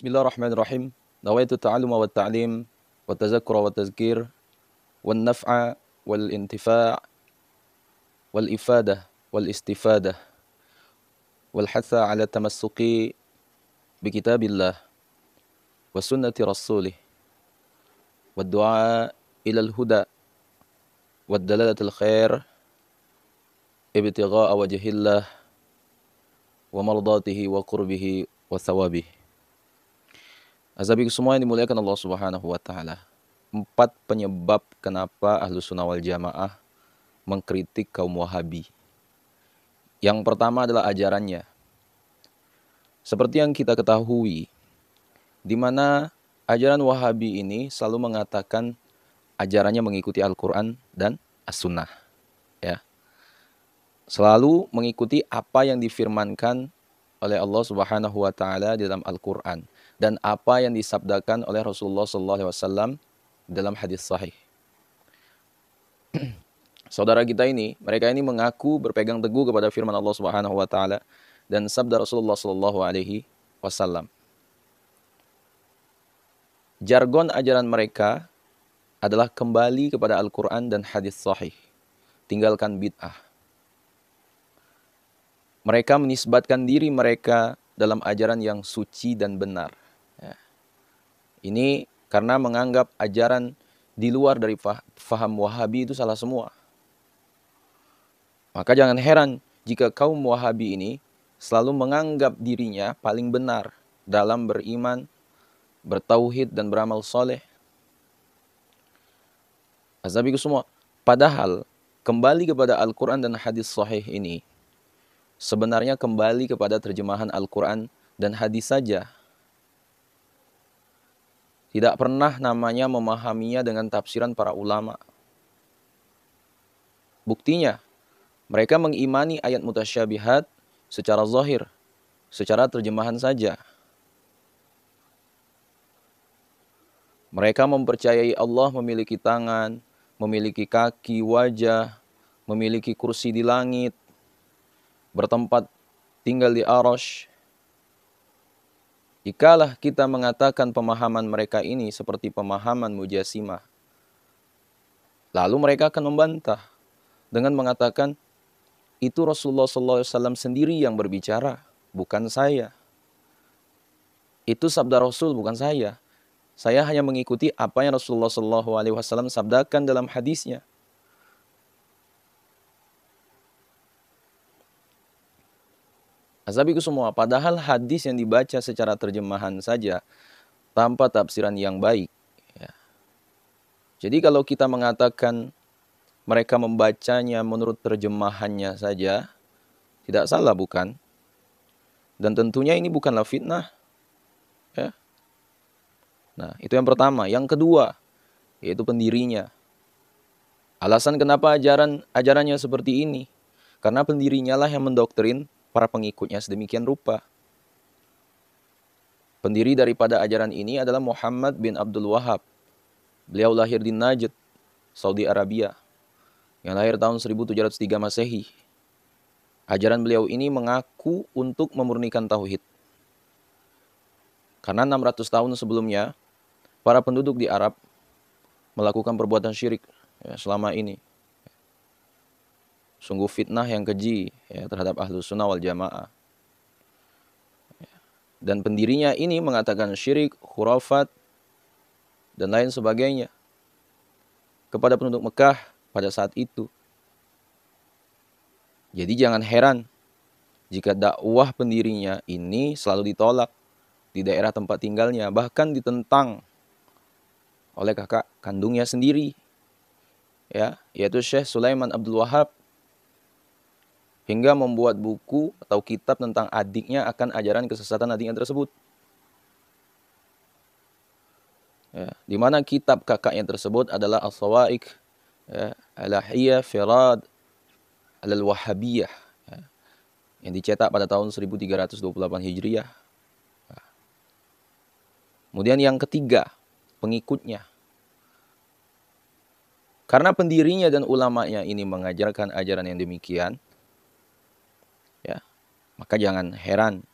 بسم الله الرحمن الرحيم نويت التعلم والتعليم والتذكر والتذكير والنفع والانتفاع والإفادة والاستفادة والحث على التمسك بكتاب الله وسنة رسوله والدعاء إلى الهدى والدلالة الخير ابتغاء وجه الله ومرضاته وقربه وثوابه Azabi semua yang dimuliakan Allah Subhanahu wa taala. Empat penyebab kenapa Ahlus Sunnah wal Jamaah mengkritik kaum Wahabi. Yang pertama adalah ajarannya. Seperti yang kita ketahui, di mana ajaran Wahabi ini selalu mengatakan ajarannya mengikuti Al-Quran dan As-Sunnah. Ya. Selalu mengikuti apa yang difirmankan oleh Allah Subhanahu wa taala di dalam Al-Qur'an dan apa yang disabdakan oleh Rasulullah SAW dalam hadis sahih. Saudara kita ini, mereka ini mengaku berpegang teguh kepada firman Allah Subhanahu wa taala dan sabda Rasulullah sallallahu alaihi wasallam. Jargon ajaran mereka adalah kembali kepada Al-Qur'an dan hadis sahih. Tinggalkan bid'ah. Mereka menisbatkan diri mereka dalam ajaran yang suci dan benar. Ini karena menganggap ajaran di luar dari faham Wahabi itu salah semua. Maka jangan heran jika kaum Wahabi ini selalu menganggap dirinya paling benar dalam beriman, bertauhid dan beramal soleh. Azabiku semua. Padahal kembali kepada Al-Quran dan hadis sahih ini sebenarnya kembali kepada terjemahan Al-Quran dan hadis saja tidak pernah namanya memahaminya dengan tafsiran para ulama. Buktinya, mereka mengimani ayat mutasyabihat secara zahir, secara terjemahan saja. Mereka mempercayai Allah memiliki tangan, memiliki kaki, wajah, memiliki kursi di langit, bertempat tinggal di arosh, Jikalah kita mengatakan pemahaman mereka ini seperti pemahaman mujasimah, lalu mereka akan membantah dengan mengatakan, itu Rasulullah SAW sendiri yang berbicara, bukan saya. Itu sabda Rasul, bukan saya. Saya hanya mengikuti apa yang Rasulullah SAW sabdakan dalam hadisnya. ku semua, padahal hadis yang dibaca secara terjemahan saja tanpa tafsiran yang baik. Ya. Jadi kalau kita mengatakan mereka membacanya menurut terjemahannya saja, tidak salah bukan? Dan tentunya ini bukanlah fitnah. Ya. Nah, itu yang pertama. Yang kedua, yaitu pendirinya. Alasan kenapa ajaran ajarannya seperti ini? Karena pendirinya lah yang mendoktrin para pengikutnya sedemikian rupa. Pendiri daripada ajaran ini adalah Muhammad bin Abdul Wahab. Beliau lahir di Najd, Saudi Arabia, yang lahir tahun 1703 Masehi. Ajaran beliau ini mengaku untuk memurnikan tauhid. Karena 600 tahun sebelumnya, para penduduk di Arab melakukan perbuatan syirik ya, selama ini sungguh fitnah yang keji ya, terhadap ahlus sunnah wal jamaah. Ya. Dan pendirinya ini mengatakan syirik, hurafat dan lain sebagainya kepada penduduk Mekah pada saat itu. Jadi jangan heran jika dakwah pendirinya ini selalu ditolak di daerah tempat tinggalnya, bahkan ditentang oleh kakak kandungnya sendiri. Ya, yaitu Syekh Sulaiman Abdul Wahab hingga membuat buku atau kitab tentang adiknya akan ajaran kesesatan adiknya tersebut. Ya, di mana kitab kakaknya tersebut adalah al sawaik ya, Alahiyah, Firad, al wahhabiyah ya, yang dicetak pada tahun 1328 Hijriah. Ya. Kemudian yang ketiga, pengikutnya. Karena pendirinya dan ulamanya ini mengajarkan ajaran yang demikian, maka jangan heran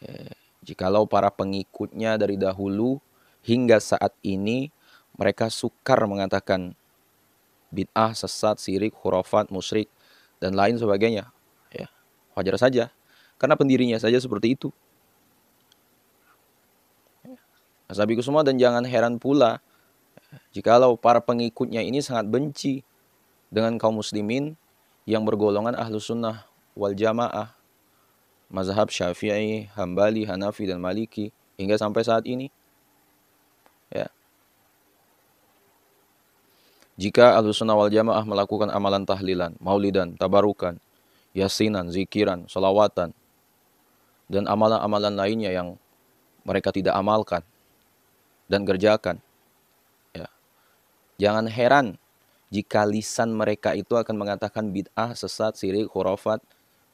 ya, jikalau para pengikutnya dari dahulu hingga saat ini mereka sukar mengatakan bid'ah, sesat, sirik, khurafat, musyrik dan lain sebagainya. Ya, wajar saja karena pendirinya saja seperti itu. Sahabiku semua dan jangan heran pula jikalau para pengikutnya ini sangat benci dengan kaum muslimin yang bergolongan ahlu sunnah wal jamaah mazhab Syafi'i, Hambali, Hanafi dan Maliki hingga sampai saat ini. Ya. Jika Ahlussunnah wal Jamaah melakukan amalan tahlilan, maulidan, tabarukan, yasinan, zikiran, selawatan dan amalan-amalan lainnya yang mereka tidak amalkan dan kerjakan, ya. jangan heran jika lisan mereka itu akan mengatakan bid'ah, sesat, sirik, khurafat,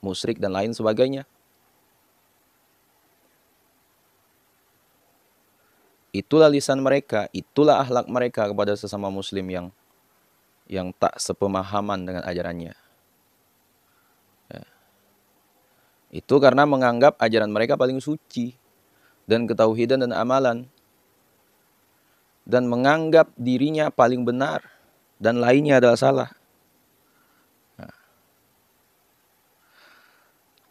musrik dan lain sebagainya. Itulah lisan mereka, itulah ahlak mereka kepada sesama muslim yang yang tak sepemahaman dengan ajarannya. Ya. Itu karena menganggap ajaran mereka paling suci dan ketauhidan dan amalan dan menganggap dirinya paling benar dan lainnya adalah salah. Ya.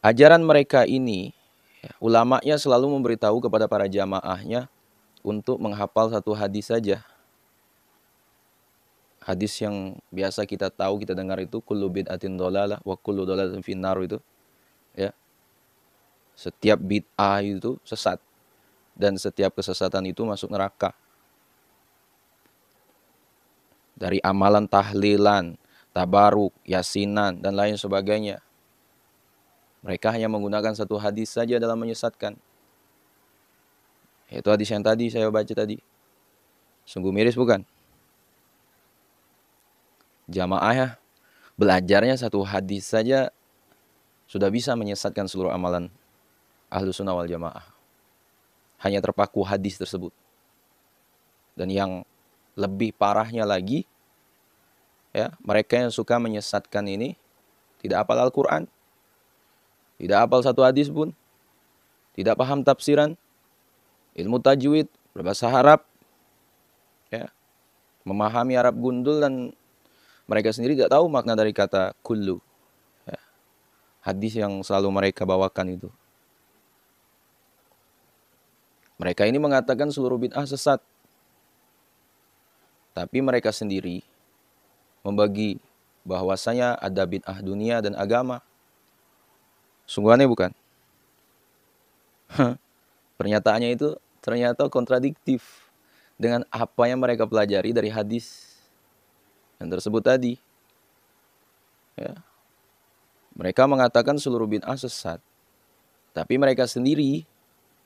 Ajaran mereka ini, ya, ulamanya selalu memberitahu kepada para jamaahnya untuk menghafal satu hadis saja. Hadis yang biasa kita tahu, kita dengar itu kullu bid'atin dolalah wa kullu dolalatin finnar itu. Ya. Setiap bid'ah itu sesat dan setiap kesesatan itu masuk neraka. Dari amalan tahlilan, tabaruk, yasinan dan lain sebagainya. Mereka hanya menggunakan satu hadis saja dalam menyesatkan. Itu hadis yang tadi saya baca tadi. Sungguh miris bukan? Jamaah ya, belajarnya satu hadis saja sudah bisa menyesatkan seluruh amalan ahlu sunnah wal jamaah. Hanya terpaku hadis tersebut. Dan yang lebih parahnya lagi, ya mereka yang suka menyesatkan ini tidak apal Al-Quran, tidak apal satu hadis pun, tidak paham tafsiran, ilmu tajwid, berbahasa Arab, ya, memahami Arab gundul dan mereka sendiri tidak tahu makna dari kata kullu. Ya. Hadis yang selalu mereka bawakan itu. Mereka ini mengatakan seluruh bid'ah sesat. Tapi mereka sendiri membagi bahwasanya ada bid'ah dunia dan agama. Sungguhannya bukan? Pernyataannya itu ternyata kontradiktif dengan apa yang mereka pelajari dari hadis yang tersebut tadi. Ya. Mereka mengatakan seluruh bid'ah sesat. Tapi mereka sendiri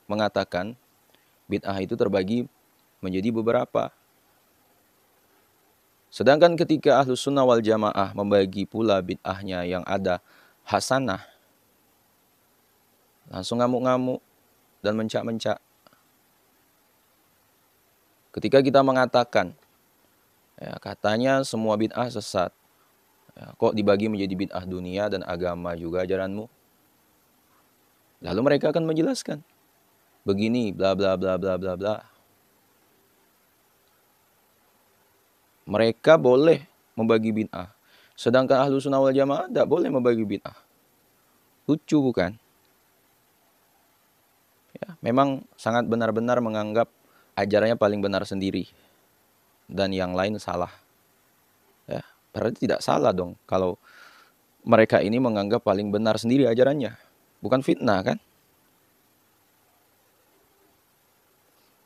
mengatakan bid'ah itu terbagi menjadi beberapa. Sedangkan ketika ahlus sunnah wal jamaah membagi pula bid'ahnya yang ada hasanah, langsung ngamuk-ngamuk dan mencak-mencak. Ketika kita mengatakan, ya, katanya semua bid'ah sesat, ya, kok dibagi menjadi bid'ah dunia dan agama juga ajaranmu? Lalu mereka akan menjelaskan, begini, bla bla bla bla bla bla. Mereka boleh membagi bid'ah, sedangkan ahlu sunnah wal jamaah tidak boleh membagi bid'ah. Lucu bukan? Ya, memang sangat benar-benar menganggap ajarannya paling benar sendiri dan yang lain salah. Ya, berarti tidak salah dong kalau mereka ini menganggap paling benar sendiri ajarannya. Bukan fitnah kan?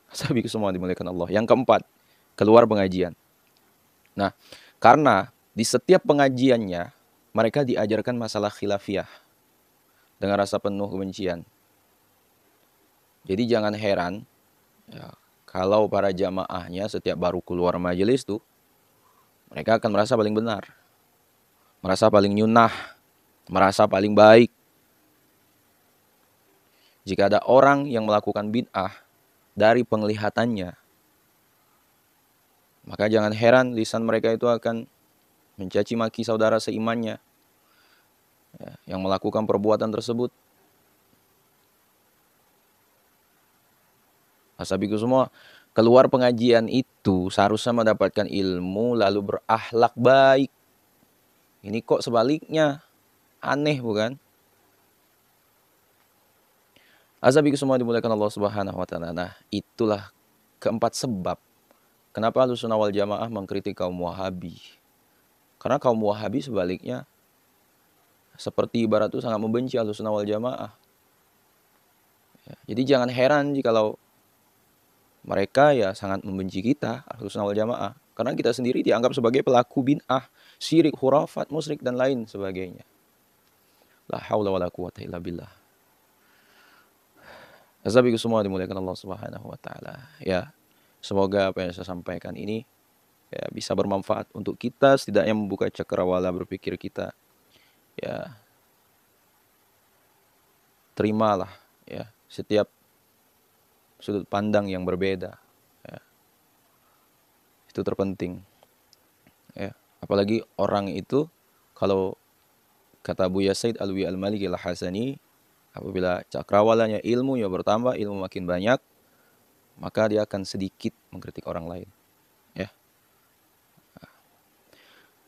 Sabi semua dimuliakan Allah. Yang keempat, keluar pengajian. Nah, karena di setiap pengajiannya mereka diajarkan masalah khilafiyah dengan rasa penuh kebencian. Jadi jangan heran ya, kalau para jamaahnya setiap baru keluar majelis tuh mereka akan merasa paling benar, merasa paling nyunah, merasa paling baik. Jika ada orang yang melakukan bid'ah dari penglihatannya, maka jangan heran lisan mereka itu akan mencaci maki saudara seimannya ya, yang melakukan perbuatan tersebut Hasabiku semua keluar pengajian itu seharusnya mendapatkan ilmu lalu berakhlak baik. Ini kok sebaliknya. Aneh bukan? Azabiku semua dimulakan Allah Subhanahu wa taala. Nah, itulah keempat sebab kenapa Ahlussunnah wal Jamaah mengkritik kaum Wahabi. Karena kaum Wahabi sebaliknya seperti ibarat itu sangat membenci Ahlussunnah wal Jamaah. Ya, jadi jangan heran kalau mereka ya sangat membenci kita harus wal jamaah karena kita sendiri dianggap sebagai pelaku bin'ah, syirik, hurafat, musrik dan lain sebagainya. La haula wala quwata illa billah. Azabiku semua dimuliakan Allah Subhanahu wa taala. Ya, semoga apa yang saya sampaikan ini ya bisa bermanfaat untuk kita setidaknya membuka cakrawala berpikir kita. Ya. Terimalah ya setiap sudut pandang yang berbeda. Ya. Itu terpenting. Ya. Apalagi orang itu kalau kata Buya Said Alwi Al-Maliki Al-Hasani, apabila cakrawalanya ilmu yang bertambah, ilmu makin banyak, maka dia akan sedikit mengkritik orang lain. Ya.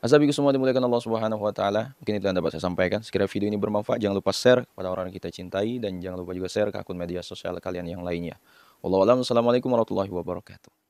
Asabiku semua dimuliakan Allah Subhanahu wa taala. Mungkin itu yang dapat saya sampaikan. Sekiranya video ini bermanfaat, jangan lupa share kepada orang yang kita cintai dan jangan lupa juga share ke akun media sosial kalian yang lainnya. Wallahualam. Assalamualaikum warahmatullahi wabarakatuh.